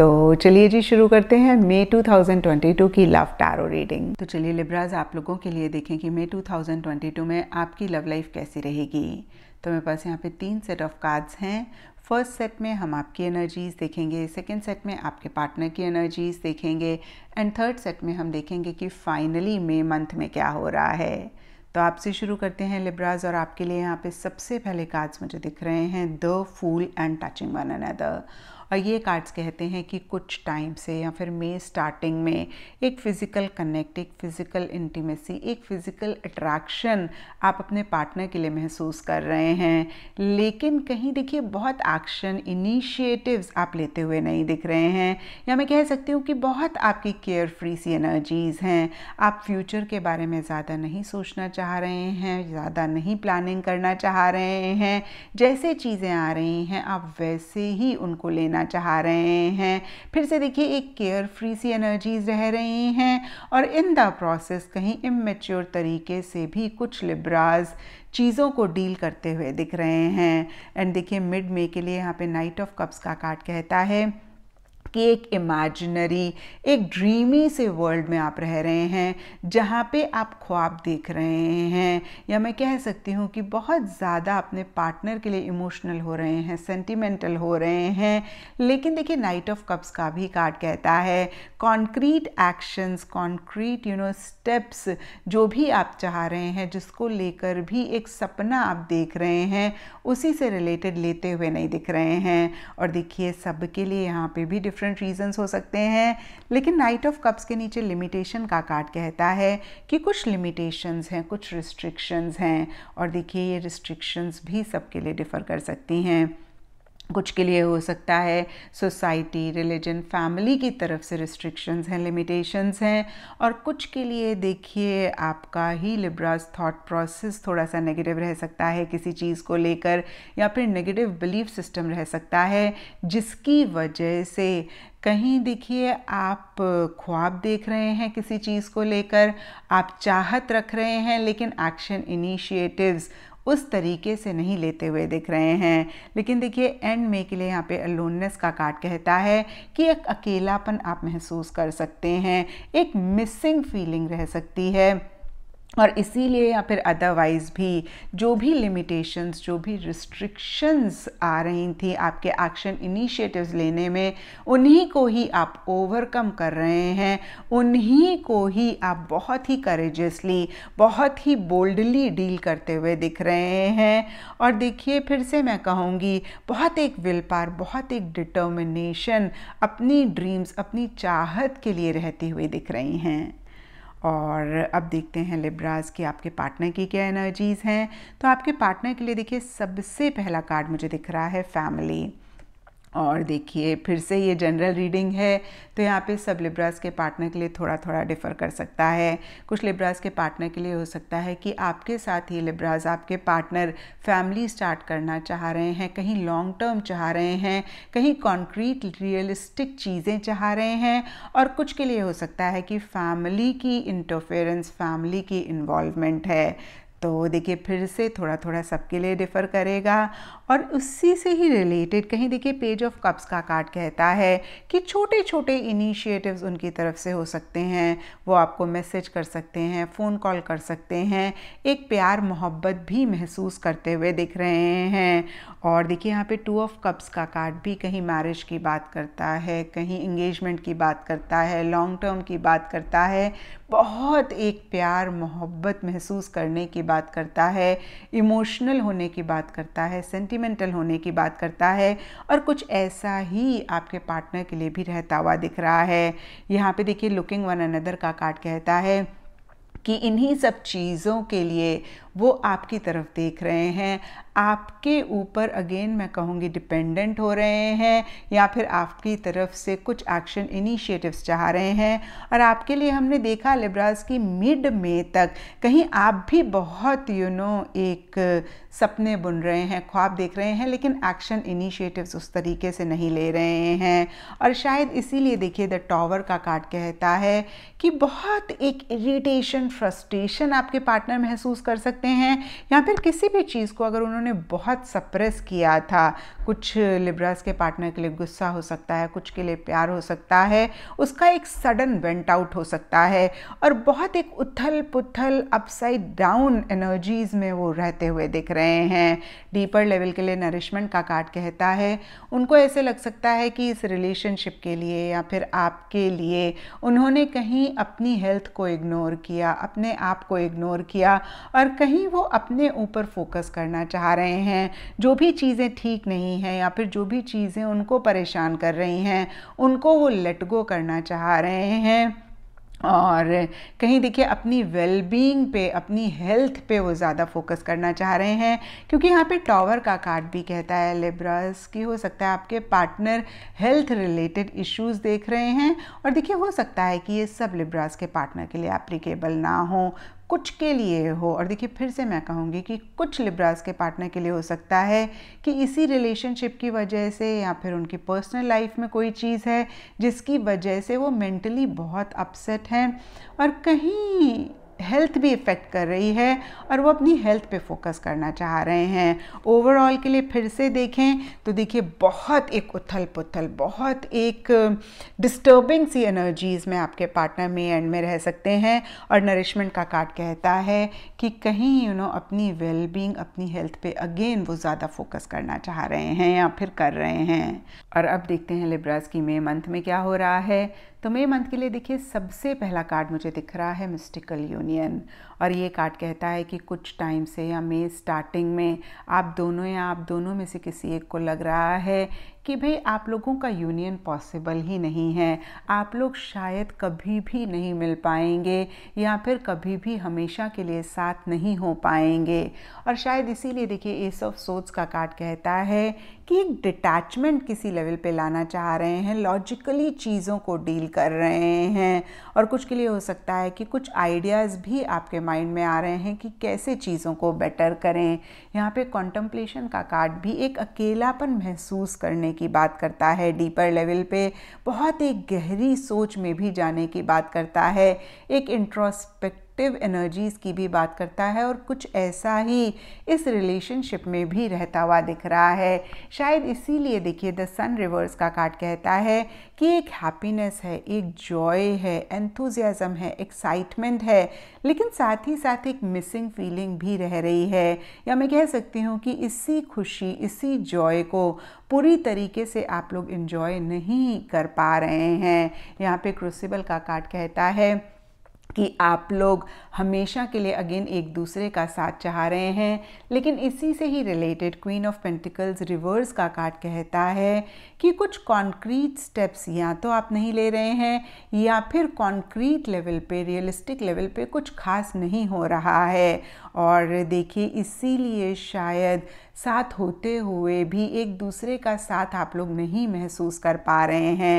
तो चलिए जी शुरू करते हैं मे 2022 की लव टैरो रीडिंग तो चलिए लिब्राज आप लोगों के लिए देखें कि मे 2022 में आपकी लव लाइफ कैसी रहेगी तो मेरे पास यहाँ पे तीन सेट ऑफ कार्ड्स हैं फर्स्ट सेट में हम आपकी एनर्जीज़ देखेंगे सेकेंड सेट में आपके पार्टनर की एनर्जीज़ देखेंगे एंड थर्ड सेट में हम देखेंगे कि फाइनली मे मंथ में क्या हो रहा है तो आपसे शुरू करते हैं लिब्राज और आपके लिए यहाँ पे सबसे पहले कार्ड्स मुझे दिख रहे हैं the fool and touching one another और ये कार्ड्स कहते हैं कि कुछ टाइम से या फिर मे स्टार्टिंग में एक फ़िज़िकल कनेक्ट एक फ़िज़िकल इंटीमेसी एक फ़िज़िकल अट्रैक्शन आप अपने पार्टनर के लिए महसूस कर रहे हैं लेकिन कहीं देखिए बहुत एक्शन इनिशिएटिव्स आप लेते हुए नहीं दिख रहे हैं या मैं कह सकती हूँ कि बहुत आपकी केयर फ्री सी एनर्जीज़ हैं आप फ्यूचर के बारे में ज़्यादा नहीं सोचना चाह रहे हैं ज़्यादा नहीं प्लानिंग करना चाह रहे हैं जैसे चीज़ें आ रही हैं आप वैसे ही उनको लेना करना चाह रहे हैं फिर से देखिए एक केयर फ्री सी एनर्जीज रह रही हैं और इन द प्रोसेस कहीं इमेच्योर तरीके से भी कुछ लिब्राज चीज़ों को डील करते हुए दिख रहे हैं एंड देखिए मिड मे के लिए यहाँ पे नाइट ऑफ कप्स का कार्ड कहता है कि एक इमेजिनरी एक ड्रीमी से वर्ल्ड में आप रह रहे हैं जहाँ पे आप ख्वाब देख रहे हैं या मैं कह सकती हूँ कि बहुत ज़्यादा अपने पार्टनर के लिए इमोशनल हो रहे हैं सेंटिमेंटल हो रहे हैं लेकिन देखिए नाइट ऑफ कप्स का भी कार्ड कहता है concrete actions concrete you know steps जो भी आप चाह रहे हैं जिसको लेकर भी एक सपना आप देख रहे हैं उसी से रिलेटेड लेते हुए नहीं दिख रहे हैं और देखिए सबके लिए यहाँ पे भी डिफरेंट रीजंस हो सकते हैं लेकिन नाइट ऑफ कप्स के नीचे लिमिटेशन का कार्ड कहता है कि कुछ लिमिटेशंस हैं कुछ रिस्ट्रिक्शंस हैं और देखिए ये रिस्ट्रिक्शंस भी सबके लिए डिफ़र कर सकती हैं कुछ के लिए हो सकता है सोसाइटी रिलीजन फैमिली की तरफ से रिस्ट्रिक्शंस हैं लिमिटेशंस हैं और कुछ के लिए देखिए आपका ही लिब्राज थॉट प्रोसेस थोड़ा सा नेगेटिव रह सकता है किसी चीज़ को लेकर या फिर नेगेटिव बिलीफ सिस्टम रह सकता है जिसकी वजह से कहीं देखिए आप ख्वाब देख रहे हैं किसी चीज़ को लेकर आप चाहत रख रहे हैं लेकिन एक्शन इनिशिएटिव्स उस तरीके से नहीं लेते हुए दिख रहे हैं लेकिन देखिए एंड में के लिए यहाँ पे अलोननेस का कार्ड कहता है कि एक अकेलापन आप महसूस कर सकते हैं एक मिसिंग फीलिंग रह सकती है और इसीलिए या फिर अदरवाइज़ भी जो भी लिमिटेशंस जो भी रिस्ट्रिक्शंस आ रही थी आपके एक्शन इनिशिएटिव्स लेने में उन्हीं को ही आप ओवरकम कर रहे हैं उन्हीं को ही आप बहुत ही करेजसली बहुत ही बोल्डली डील करते हुए दिख रहे हैं और देखिए फिर से मैं कहूँगी बहुत एक विल पार बहुत एक डिटर्मिनेशन अपनी ड्रीम्स अपनी चाहत के लिए रहती हुई दिख रही हैं और अब देखते हैं लिब्राज की आपके पार्टनर की क्या एनर्जीज़ हैं तो आपके पार्टनर के लिए देखिए सबसे पहला कार्ड मुझे दिख रहा है फैमिली और देखिए फिर से ये जनरल रीडिंग है तो यहाँ पे सब लिब्रास के पार्टनर के लिए थोड़ा थोड़ा डिफ़र कर सकता है कुछ लिब्रास के पार्टनर के लिए हो सकता है कि आपके साथ ही लिब्रास आपके पार्टनर फैमिली स्टार्ट करना चाह रहे हैं कहीं लॉन्ग टर्म चाह रहे हैं कहीं कॉन्क्रीट रियलिस्टिक चीज़ें चाह रहे हैं और कुछ के लिए हो सकता है कि फैमिली की इंटरफेरेंस फैमिली की इन्वॉल्वमेंट है तो देखिए फिर से थोड़ा थोड़ा सबके लिए डिफ़र करेगा और उसी से ही रिलेटेड कहीं देखिए पेज ऑफ कप्स का कार्ड कहता है कि छोटे छोटे इनिशिएटिव्स उनकी तरफ से हो सकते हैं वो आपको मैसेज कर सकते हैं फ़ोन कॉल कर सकते हैं एक प्यार मोहब्बत भी महसूस करते हुए दिख रहे हैं और देखिए यहाँ पे टू ऑफ कप्स का कार्ड भी कहीं मैरिज की बात करता है कहीं इंगेजमेंट की बात करता है लॉन्ग टर्म की बात करता है बहुत एक प्यार मोहब्बत महसूस करने की बात करता है इमोशनल होने की बात करता है सेंटिमेंटल होने की बात करता है और कुछ ऐसा ही आपके पार्टनर के लिए भी रहता हुआ दिख रहा है यहाँ पे देखिए लुकिंग वन अनदर का कार्ड कहता है कि इन्हीं सब चीज़ों के लिए वो आपकी तरफ देख रहे हैं आपके ऊपर अगेन मैं कहूँगी डिपेंडेंट हो रहे हैं या फिर आपकी तरफ से कुछ एक्शन इनिशिएटिव्स चाह रहे हैं और आपके लिए हमने देखा लिब्रास की मिड मे तक कहीं आप भी बहुत यू you नो know, एक सपने बुन रहे हैं ख्वाब देख रहे हैं लेकिन एक्शन इनिशिएटिव्स उस तरीके से नहीं ले रहे हैं और शायद इसीलिए देखिए द टॉवर का कार्ड कहता है कि बहुत एक इरिटेशन फ्रस्ट्रेशन आपके पार्टनर महसूस कर सकते सकते हैं या फिर किसी भी चीज़ को अगर उन्होंने बहुत सप्रेस किया था कुछ लिब्रास के पार्टनर के लिए गुस्सा हो सकता है कुछ के लिए प्यार हो सकता है उसका एक सडन वेंट आउट हो सकता है और बहुत एक उथल पुथल अपसाइड डाउन एनर्जीज़ में वो रहते हुए दिख रहे हैं डीपर लेवल के लिए नरिशमेंट का कार्ड कहता है उनको ऐसे लग सकता है कि इस रिलेशनशिप के लिए या फिर आपके लिए उन्होंने कहीं अपनी हेल्थ को इग्नोर किया अपने आप को इग्नोर किया और कहीं वो अपने ऊपर फोकस करना चाह रहे हैं जो भी चीज़ें ठीक नहीं रही हैं या फिर जो भी चीज़ें उनको परेशान कर रही हैं उनको वो लेट गो करना चाह रहे हैं और कहीं देखिए अपनी वेलबींग पे अपनी हेल्थ पे वो ज़्यादा फोकस करना चाह रहे हैं क्योंकि यहाँ पे टावर का कार्ड भी कहता है लेब्रस की हो सकता है आपके पार्टनर हेल्थ रिलेटेड इश्यूज देख रहे हैं और देखिए हो सकता है कि ये सब लेब्रास के पार्टनर के लिए एप्लीकेबल ना हो कुछ के लिए हो और देखिए फिर से मैं कहूँगी कि कुछ लिब्रास के पार्टनर के लिए हो सकता है कि इसी रिलेशनशिप की वजह से या फिर उनकी पर्सनल लाइफ में कोई चीज़ है जिसकी वजह से वो मेंटली बहुत अपसेट हैं और कहीं हेल्थ भी इफ़ेक्ट कर रही है और वो अपनी हेल्थ पे फोकस करना चाह रहे हैं ओवरऑल के लिए फिर से देखें तो देखिए बहुत एक उथल पुथल बहुत एक डिस्टर्बिंग सी एनर्जीज़ में आपके पार्टनर में एंड में रह सकते हैं और नरिशमेंट का कार्ड कहता है कि कहीं यू you नो know, अपनी वेलबींग अपनी हेल्थ पे अगेन वो ज़्यादा फोकस करना चाह रहे हैं या फिर कर रहे हैं और अब देखते हैं लिब्रास की मे मंथ में क्या हो रहा है तो मे मंथ के लिए देखिए सबसे पहला कार्ड मुझे दिख रहा है मिस्टिकल यूनियन और ये कार्ड कहता है कि कुछ टाइम से या मे स्टार्टिंग में आप दोनों या आप दोनों में से किसी एक को लग रहा है कि भाई आप लोगों का यूनियन पॉसिबल ही नहीं है आप लोग शायद कभी भी नहीं मिल पाएंगे या फिर कभी भी हमेशा के लिए साथ नहीं हो पाएंगे और शायद इसीलिए देखिए एस ऑफ सोच का कार्ड कहता है कि एक डिटैचमेंट किसी लेवल पे लाना चाह रहे हैं लॉजिकली चीज़ों को डील कर रहे हैं और कुछ के लिए हो सकता है कि कुछ आइडियाज़ भी आपके माइंड में आ रहे हैं कि कैसे चीज़ों को बेटर करें यहाँ पे कॉन्टम्पलेशन का कार्ड भी एक अकेलापन महसूस करने की बात करता है डीपर लेवल पे बहुत एक गहरी सोच में भी जाने की बात करता है एक इंट्रोस्पेक्ट एक्टिव एनर्जीज़ की भी बात करता है और कुछ ऐसा ही इस रिलेशनशिप में भी रहता हुआ दिख रहा है शायद इसीलिए देखिए द सन रिवर्स का कार्ड कहता है कि एक हैप्पीनेस है एक जॉय है एंथुजियाज़म है एक्साइटमेंट है लेकिन साथ ही साथ एक मिसिंग फीलिंग भी रह रही है या मैं कह सकती हूँ कि इसी खुशी इसी जॉय को पूरी तरीके से आप लोग इन्जॉय नहीं कर पा रहे हैं यहाँ पे क्रूसिबल का कार्ड कहता है कि आप लोग हमेशा के लिए अगेन एक दूसरे का साथ चाह रहे हैं लेकिन इसी से ही related queen of pentacles reverse का कार्ड कहता है कि कुछ कॉन्क्रीट स्टेप्स या तो आप नहीं ले रहे हैं या फिर कॉन्क्रीट लेवल पे रियलिस्टिक लेवल पे कुछ खास नहीं हो रहा है और देखिए इसीलिए शायद साथ होते हुए भी एक दूसरे का साथ आप लोग नहीं महसूस कर पा रहे हैं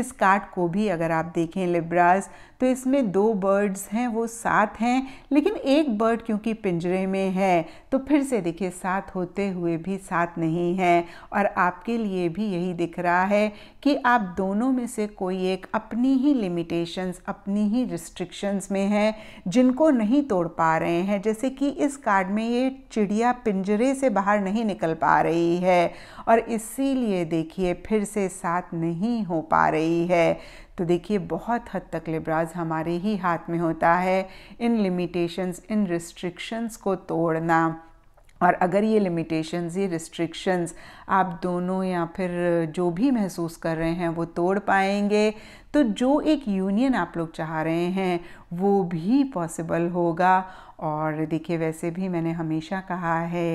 इस कार्ड को भी अगर आप देखें लिब्रास तो इसमें दो बर्ड बर्ड्स हैं वो साथ हैं लेकिन एक बर्ड क्योंकि पिंजरे में है तो फिर से देखिए साथ होते हुए भी साथ नहीं है और आपके लिए भी यही दिख रहा है कि आप दोनों में से कोई एक अपनी ही लिमिटेशंस अपनी ही रिस्ट्रिक्शंस में है जिनको नहीं तोड़ पा रहे हैं जैसे कि इस कार्ड में ये चिड़िया पिंजरे से बाहर नहीं निकल पा रही है और इसीलिए देखिए फिर से साथ नहीं हो पा रही है तो देखिए बहुत हद तक लिब्राज हमारे ही हाथ में होता है इन लिमिटेशंस इन रिस्ट्रिक्शंस को तोड़ना और अगर ये लिमिटेशंस ये रिस्ट्रिक्शंस आप दोनों या फिर जो भी महसूस कर रहे हैं वो तोड़ पाएंगे तो जो एक यूनियन आप लोग चाह रहे हैं वो भी पॉसिबल होगा और देखिए वैसे भी मैंने हमेशा कहा है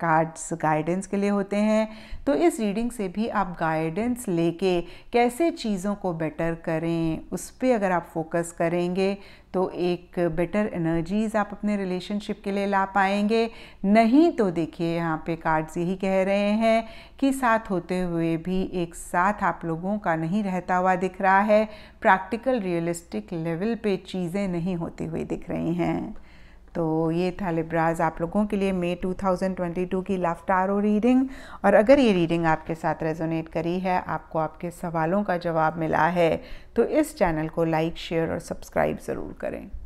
कार्ड्स गाइडेंस के लिए होते हैं तो इस रीडिंग से भी आप गाइडेंस लेके कैसे चीज़ों को बेटर करें उस पर अगर आप फोकस करेंगे तो एक बेटर एनर्जीज़ आप अपने रिलेशनशिप के लिए ला पाएंगे नहीं तो देखिए यहाँ पे कार्ड्स यही कह रहे हैं कि साथ होते हुए भी एक साथ आप लोगों का नहीं रहता हुआ दिख रहा है प्रैक्टिकल रियलिस्टिक लेवल पे चीज़ें नहीं होती हुई दिख रही हैं तो ये था लिब्राज आप लोगों के लिए मई 2022 की टारो रीडिंग और अगर ये रीडिंग आपके साथ रेजोनेट करी है आपको आपके सवालों का जवाब मिला है तो इस चैनल को लाइक शेयर और सब्सक्राइब ज़रूर करें